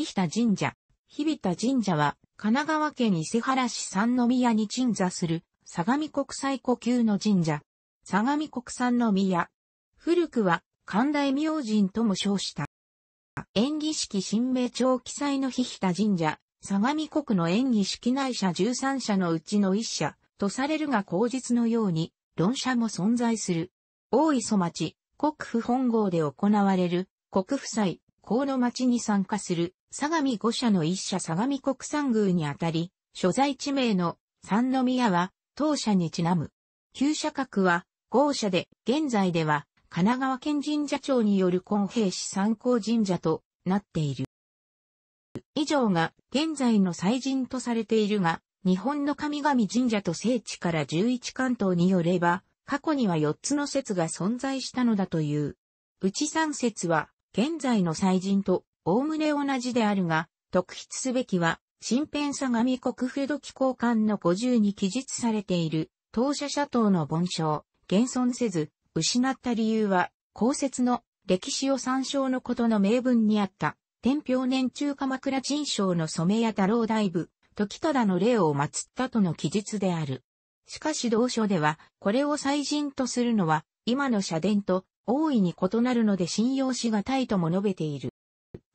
日比田神社。日比田神社は、神奈川県伊勢原市三宮に鎮座する、相模国際呼吸の神社。相模国産の宮。古くは、神大明神とも称した。演技式神明帳記載の日比田神社、相模国の演技式内社13社のうちの1社、とされるが口実のように、論社も存在する。大磯町、国府本郷で行われる、国府祭、河野町に参加する、相模五社の一社相模国産宮にあたり、所在地名の三宮は当社にちなむ。旧社格は豪社で、現在では神奈川県神社庁による根平市参考神社となっている。以上が現在の祭神とされているが、日本の神々神社と聖地から11関東によれば、過去には4つの説が存在したのだという。うち3説は、現在の祭神と概ね同じであるが、特筆すべきは、新編相模国府土機交換の50に記述されている、当社社頭の盆章、現存せず、失った理由は、公説の歴史を参照のことの名文にあった、天平年中鎌倉人賞の染谷太郎大部、時忠の霊を祀ったとの記述である。しかし同書では、これを祭神とするのは、今の社殿と大いに異なるので信用しがたいとも述べている。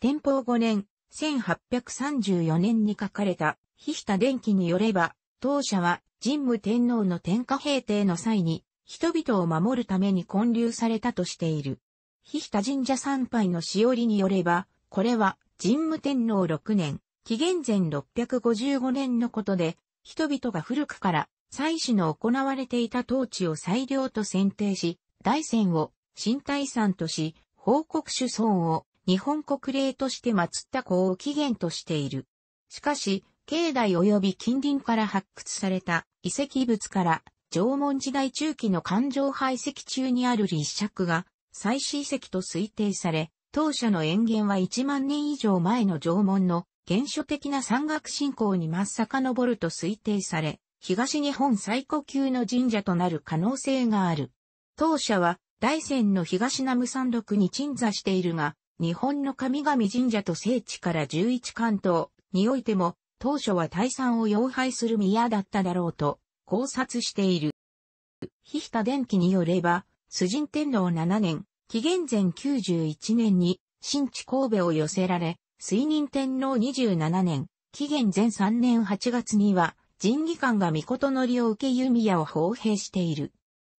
天保5年、1834年に書かれた、日下伝記によれば、当社は、神武天皇の天下平定の際に、人々を守るために建立されたとしている。日下神社参拝のしおりによれば、これは、神武天皇6年、紀元前655年のことで、人々が古くから、祭祀の行われていた統治を裁量と選定し、大戦を新大山とし、報告主孫を日本国霊として祀った子を起源としている。しかし、境内及び近隣から発掘された遺跡物から縄文時代中期の環状排斥中にある立石が祭祀遺跡と推定され、当社の塩源は1万年以上前の縄文の原初的な山岳信仰に真っ遡ると推定され、東日本最古級の神社となる可能性がある。当社は大仙の東南山麓に鎮座しているが、日本の神々神社と聖地から十一関東においても、当初は大山を要拝する宮だっただろうと考察している。日下伝記によれば、崇神天皇7年、紀元前91年に新地神戸を寄せられ、水任天皇27年、紀元前3年8月には、神技官が御事のりを受け弓矢を奉兵している。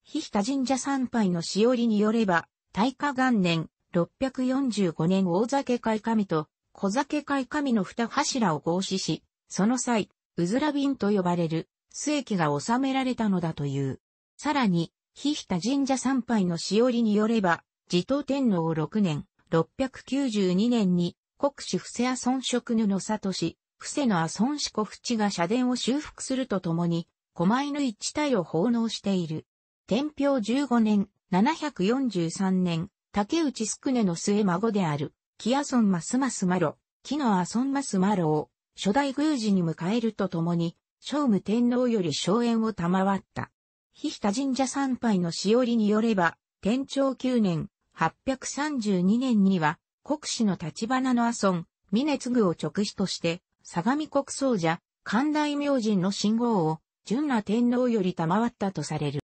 日下神社参拝のしおりによれば、大化元年、645年大酒会神と小酒会神の二柱を合祀し、その際、うずら瓶と呼ばれる、末期が収められたのだという。さらに、ひひた神社参拝のしおりによれば、地頭天皇6年、692年に、国主布施阿孫職布の里氏、布施の阿孫子小淵が社殿を修復するとともに、狛犬一帯を奉納している。天平15年、743年、竹内宿根の末孫である、木屋村ますますマロ、木の阿村ますマロを、初代宮司に迎えるとともに、聖武天皇より荘園を賜った。日下神社参拝のしおりによれば、天長9年、832年には、国司の立花の阿孫、峰次を直使として、相模国僧者、寛大明神の信号を、純那天皇より賜ったとされる。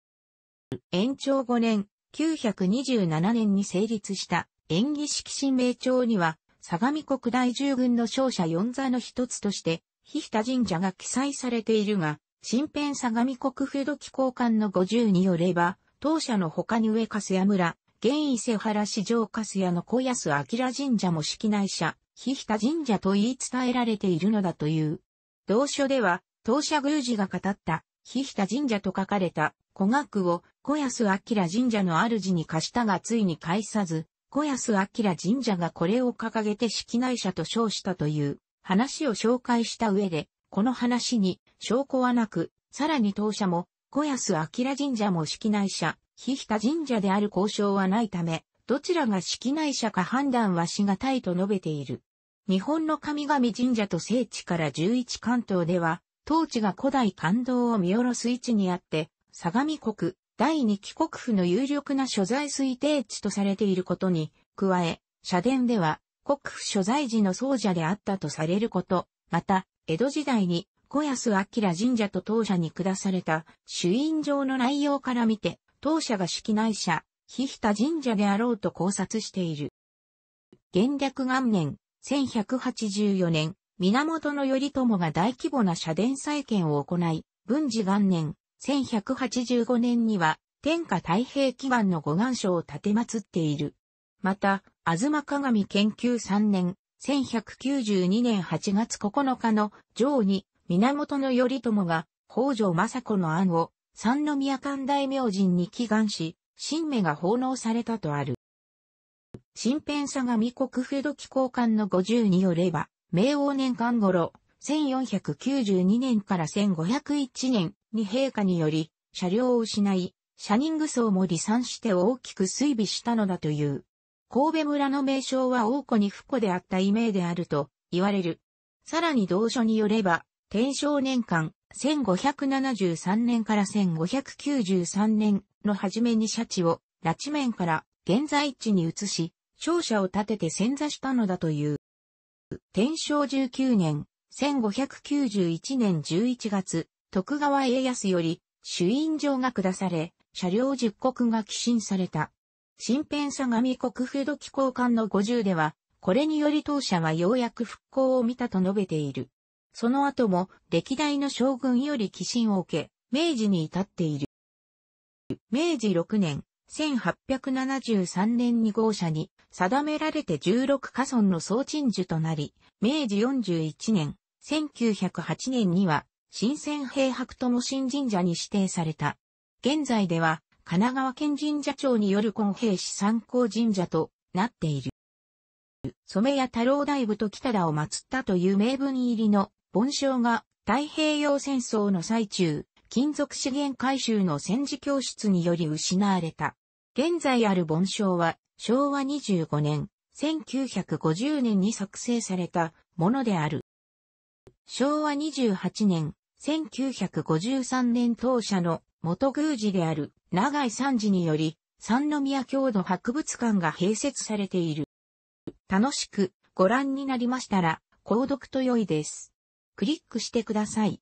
延長5年、9 2 7年に成立した演技式神明帳には、相模国大従軍の勝者四座の一つとして、日ひた神社が記載されているが、新編相模国風土機交換の50によれば、当社の他に上粕や村、現伊勢原市か粕やの小安明神社も式内社、日ひた神社と言い伝えられているのだという。同書では、当社宮司が語った、日ひた神社と書かれた古学を小安明神社の主に貸したがついに返さず、小安明神社がこれを掲げて式内社と称したという話を紹介した上で、この話に証拠はなく、さらに当社も小安明神社も式内社、日た神社である交渉はないため、どちらが式内社か判断はしがたいと述べている。日本の神々神社と聖地から11関東では、当地が古代感動を見下ろす位置にあって、相模国、第二帰国府の有力な所在推定地とされていることに、加え、社殿では、国府所在時の僧者であったとされること、また、江戸時代に小安明神社と当社に下された主因状の内容から見て、当社が式内社、日日神社であろうと考察している。元略元年、1184年、源頼朝が大規模な社殿再建を行い、文治元年、1185年には天下太平祈願の御願書を建て祀っている。また、あずま鏡研究3年、1192年8月9日の上に源頼朝が北条政子の案を三宮寛大明神に祈願し、神明が奉納されたとある。新編相模国府土機交換の五十によれば、明王年間頃、1492年から1501年、に陛下により、車両を失い、車人具装も離散して大きく衰微したのだという。神戸村の名称は王子に不古であった異名であると言われる。さらに同書によれば、天正年間、1573年から1593年の初めにシャチを、拉致面から現在地に移し、勝者を立てて潜座したのだという。天正19年、1591年11月、徳川家康より、主印状が下され、車両十国が寄進された。新編相模国府土機交換の50では、これにより当社はようやく復興を見たと述べている。その後も歴代の将軍より寄進を受け、明治に至っている。明治6年、1873年2号車に定められて16家村の総鎮守となり、明治41年、1908年には新鮮平白友新神社に指定された。現在では、神奈川県神社庁による根平市参考神社となっている。染谷太郎大部と北田を祀ったという名分入りの盆章が太平洋戦争の最中、金属資源回収の戦時教室により失われた。現在ある盆章は昭和25年、1950年に作成されたものである。昭和28年、1953年当社の元宮司である長井三次により、三宮郷土博物館が併設されている。楽しくご覧になりましたら、購読と良いです。クリックしてください。